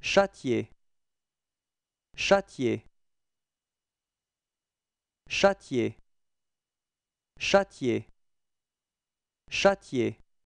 Châtier Châtier Châtier Châtier Châtier